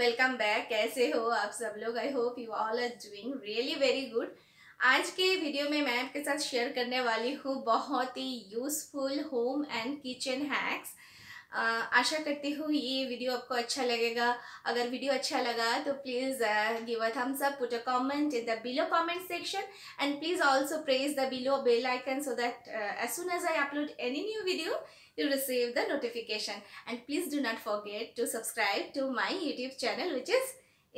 welcome back कैसे हो आप सब लोग I hope you all are doing really very good आज के वीडियो में मैं आपके साथ शेयर करने वाली हूँ बहुत ही useful home and kitchen hacks आशा करती हूँ ये वीडियो आपको अच्छा लगेगा अगर वीडियो अच्छा लगा तो please give a thumbs up put a comment in the below comment section and please also press the below bell icon so that as soon as I upload any new video you receive the notification and please do not forget to subscribe to my YouTube channel which is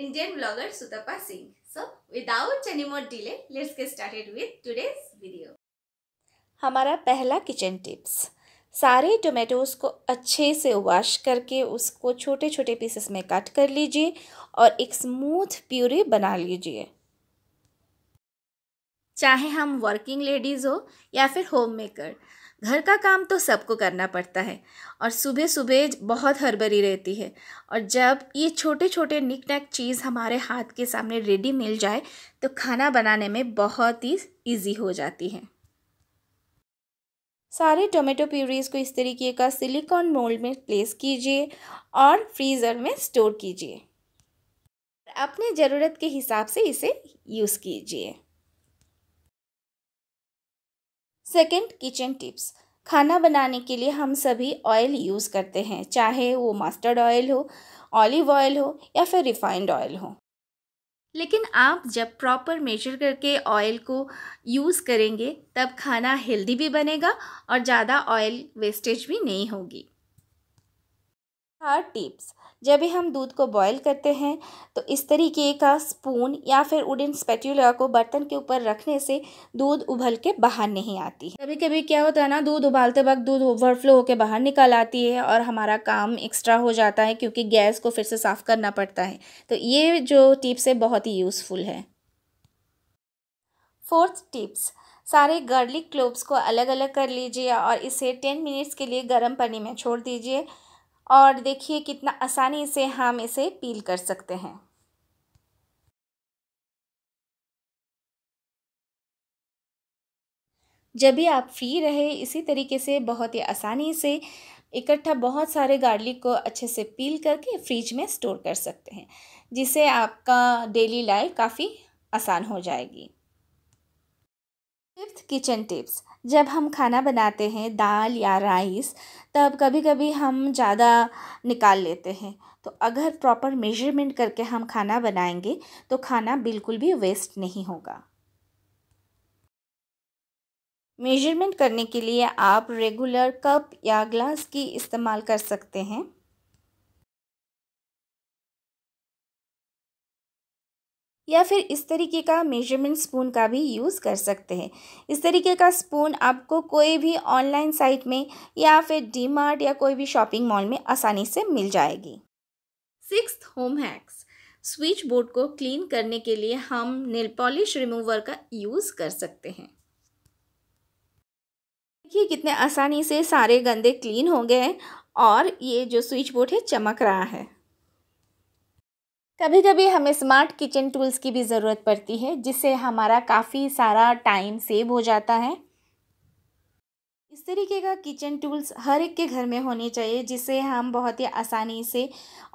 Indian blogger Sutapa Singh so without any more delay let's get started with today's video हमारा पहला kitchen tips सारे tomatoes को अच्छे से wash करके उसको छोटे छोटे पीसेस में कट कर लीजिए और एक स्मूथ प्यूरी बना लीजिए चाहे हम वर्किंग लेडीज़ हो या फिर होम मेकर घर का काम तो सबको करना पड़ता है और सुबह सुबह बहुत हड़बड़ी रहती है और जब ये छोटे छोटे निक नैक चीज़ हमारे हाथ के सामने रेडी मिल जाए तो खाना बनाने में बहुत ही ईजी हो जाती है सारे टोमेटो प्यूरीज को इस तरीके का सिलिकॉन मोल्ड में प्लेस कीजिए और फ्रीज़र में स्टोर कीजिए अपने ज़रूरत के हिसाब से इसे यूज़ कीजिए सेकंड किचन टिप्स खाना बनाने के लिए हम सभी ऑयल यूज़ करते हैं चाहे वो मस्टर्ड ऑयल हो ऑलिव ऑयल हो या फिर रिफाइंड ऑयल हो लेकिन आप जब प्रॉपर मेजर करके ऑयल को यूज़ करेंगे तब खाना हेल्दी भी बनेगा और ज़्यादा ऑयल वेस्टेज भी नहीं होगी थर्ड टिप्स जब भी हम दूध को बॉयल करते हैं तो इस तरीके का स्पून या फिर वुडन स्पेटुला को बर्तन के ऊपर रखने से दूध उबल के बाहर नहीं आती है कभी कभी क्या होता है ना दूध उबालते वक्त दूध ओवरफ्लो होकर बाहर निकल आती है और हमारा काम एक्स्ट्रा हो जाता है क्योंकि गैस को फिर से साफ़ करना पड़ता है तो ये जो टिप्स है बहुत ही यूज़फुल है फोर्थ टिप्स सारे गार्लिक क्लोव्स को अलग अलग कर लीजिए और इसे टेन मिनट्स के लिए गर्म पानी में छोड़ दीजिए और देखिए कितना आसानी से हम इसे पील कर सकते हैं जब भी आप फ्री रहे इसी तरीके से बहुत ही आसानी से इकट्ठा बहुत सारे गार्लिक को अच्छे से पील करके फ्रिज में स्टोर कर सकते हैं जिससे आपका डेली लाइफ काफ़ी आसान हो जाएगी फिफ्थ किचन टिप्स जब हम खाना बनाते हैं दाल या राइस तब कभी कभी हम ज़्यादा निकाल लेते हैं तो अगर प्रॉपर मेजरमेंट करके हम खाना बनाएंगे तो खाना बिल्कुल भी वेस्ट नहीं होगा मेजरमेंट करने के लिए आप रेगुलर कप या ग्लास की इस्तेमाल कर सकते हैं या फिर इस तरीके का मेजरमेंट स्पून का भी यूज़ कर सकते हैं इस तरीके का स्पून आपको कोई भी ऑनलाइन साइट में या फिर डी या कोई भी शॉपिंग मॉल में आसानी से मिल जाएगी six home hacks switch board को क्लीन करने के लिए हम नेल पॉलिश रिमूवर का यूज़ कर सकते हैं देखिए कितने आसानी से सारे गंदे क्लीन हो गए और ये जो स्विच बोर्ड है चमक रहा है कभी कभी हमें स्मार्ट किचन टूल्स की भी ज़रूरत पड़ती है जिससे हमारा काफ़ी सारा टाइम सेव हो जाता है इस तरीके का किचन टूल्स हर एक के घर में होने चाहिए जिससे हम बहुत ही आसानी से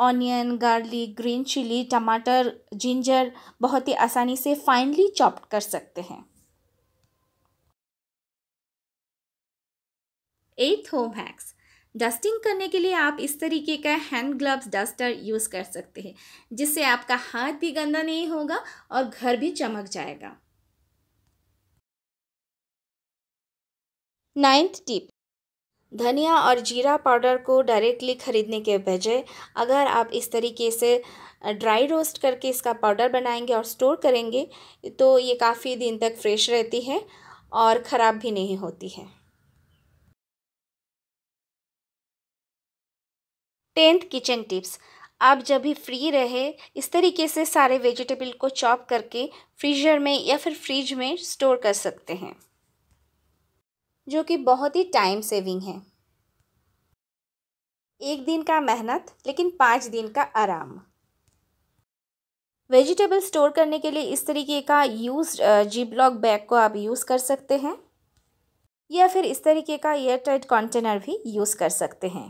ऑनियन गार्लिक ग्रीन चिली टमाटर जिंजर बहुत ही आसानी से फाइनली चॉप्ड कर सकते हैं एथ होम हैक्स डस्टिंग करने के लिए आप इस तरीके का हैंड ग्लव्स डस्टर यूज़ कर सकते हैं जिससे आपका हाथ भी गंदा नहीं होगा और घर भी चमक जाएगा नाइन्थ टिप धनिया और जीरा पाउडर को डायरेक्टली ख़रीदने के बजाय अगर आप इस तरीके से ड्राई रोस्ट करके इसका पाउडर बनाएंगे और स्टोर करेंगे तो ये काफ़ी दिन तक फ्रेश रहती है और ख़राब भी नहीं होती है टेंथ किचन टिप्स आप जब भी फ्री रहे इस तरीके से सारे वेजिटेबल को चॉप करके फ्रीजर में या फिर फ्रिज में स्टोर कर सकते हैं जो कि बहुत ही टाइम सेविंग है एक दिन का मेहनत लेकिन पाँच दिन का आराम वेजिटेबल स्टोर करने के लिए इस तरीके का यूज जी ब्लॉक बैग को आप यूज़ कर सकते हैं या फिर इस तरीके का एयर टाइट कंटेनर भी यूज़ कर सकते हैं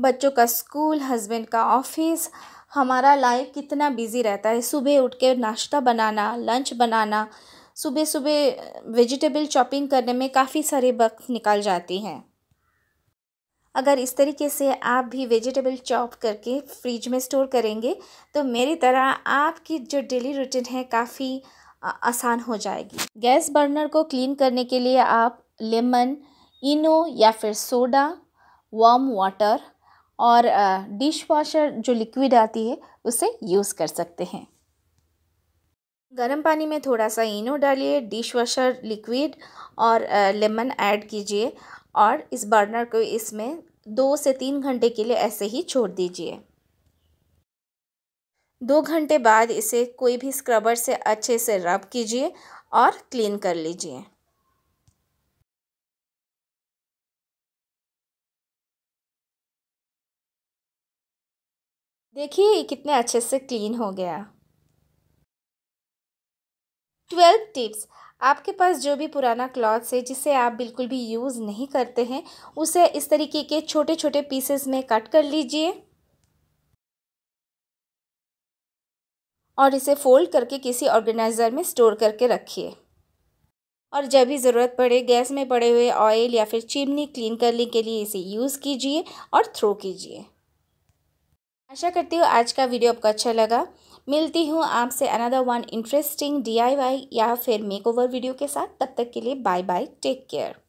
बच्चों का स्कूल हस्बैंड का ऑफिस हमारा लाइफ कितना बिज़ी रहता है सुबह उठ के नाश्ता बनाना लंच बनाना सुबह सुबह वेजिटेबल चॉपिंग करने में काफ़ी सारे वक्त निकाल जाती हैं अगर इस तरीके से आप भी वेजिटेबल चॉप करके फ्रिज में स्टोर करेंगे तो मेरी तरह आपकी जो डेली रूटीन है काफ़ी आसान हो जाएगी गैस बर्नर को क्लीन करने के लिए आप लेमन इनो या फिर सोडा वार्म वाटर और डिश वॉशर जो लिक्विड आती है उसे यूज़ कर सकते हैं गर्म पानी में थोड़ा सा इनो डालिए डिश वॉशर लिक्विड और लेमन ऐड कीजिए और इस बर्नर को इसमें दो से तीन घंटे के लिए ऐसे ही छोड़ दीजिए दो घंटे बाद इसे कोई भी स्क्रबर से अच्छे से रब कीजिए और क्लीन कर लीजिए देखिए ये कितने अच्छे से क्लीन हो गया ट्वेल्थ टिप्स आपके पास जो भी पुराना क्लॉथ्स है जिसे आप बिल्कुल भी यूज़ नहीं करते हैं उसे इस तरीके के छोटे छोटे पीसेस में कट कर लीजिए और इसे फोल्ड करके किसी ऑर्गेनाइज़र में स्टोर करके रखिए और जब भी ज़रूरत पड़े गैस में पड़े हुए ऑयल या फिर चिमनी क्लीन करने के लिए इसे यूज़ कीजिए और थ्रो कीजिए आशा करती हूँ आज का वीडियो आपको अच्छा लगा मिलती हूँ आपसे अनदर वन इंटरेस्टिंग डी या फिर मेकओवर वीडियो के साथ तब तक के लिए बाय बाय टेक केयर